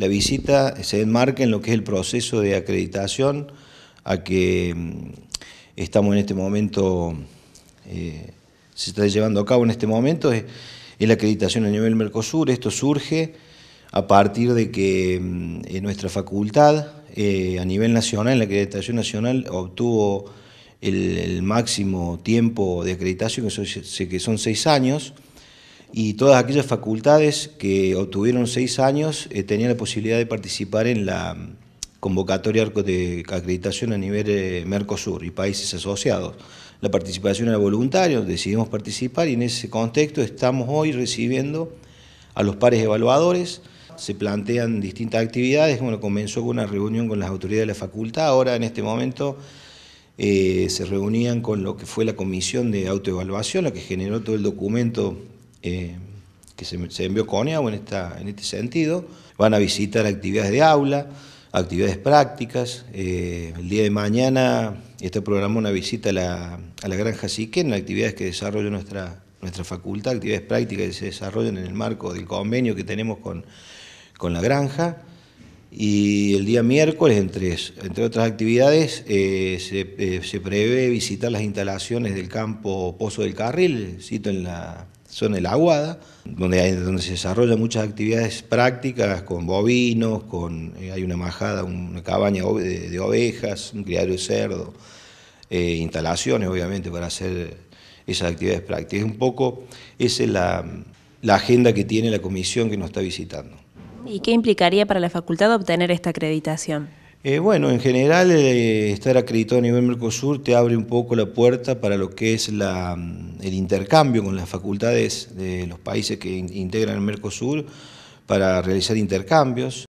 La visita se enmarca en lo que es el proceso de acreditación a que mm, estamos en este momento, eh, se está llevando a cabo en este momento, es, la acreditación a nivel Mercosur. Esto surge a partir de que mm, en nuestra facultad, eh, a nivel nacional, en la acreditación nacional, obtuvo el, máximo tiempo de acreditación, que que son seis años y todas aquellas facultades que obtuvieron seis años eh, tenían la posibilidad de participar en la mm, convocatoria de acreditación a nivel eh, Mercosur y países asociados. La participación era voluntaria, decidimos participar y en ese contexto estamos hoy recibiendo a los pares evaluadores, se plantean distintas actividades, bueno, comenzó con una reunión con las autoridades de la facultad, ahora en este momento eh, se reunían con lo que fue la comisión de autoevaluación, la que generó todo el documento eh, que se, envió con en, este sentido. Van a visitar actividades de aula, actividades prácticas. Eh, el día de mañana está programa una visita a la, a la Granja Siquén, actividades que desarrolla nuestra, nuestra facultad, actividades prácticas que se desarrollan en el marco del convenio que tenemos con, la granja. Y el día miércoles, entre, entre otras actividades, eh, se, se, prevé visitar las instalaciones del campo Pozo del Carril, cito en la, son el Aguada, donde, donde se desarrollan muchas actividades prácticas con bovinos, con, eh, hay una majada, una cabaña de, ovejas, un criadero de cerdo, eh, instalaciones obviamente para hacer esas actividades prácticas. Un poco esa es la, la agenda que tiene la comisión que nos está visitando. ¿Y qué implicaría para la facultad obtener esta acreditación? Eh, bueno, en general eh, estar acreditado a nivel Mercosur te abre un poco la puerta para lo que es mm, el intercambio con las facultades de los países que integran el Mercosur para realizar intercambios.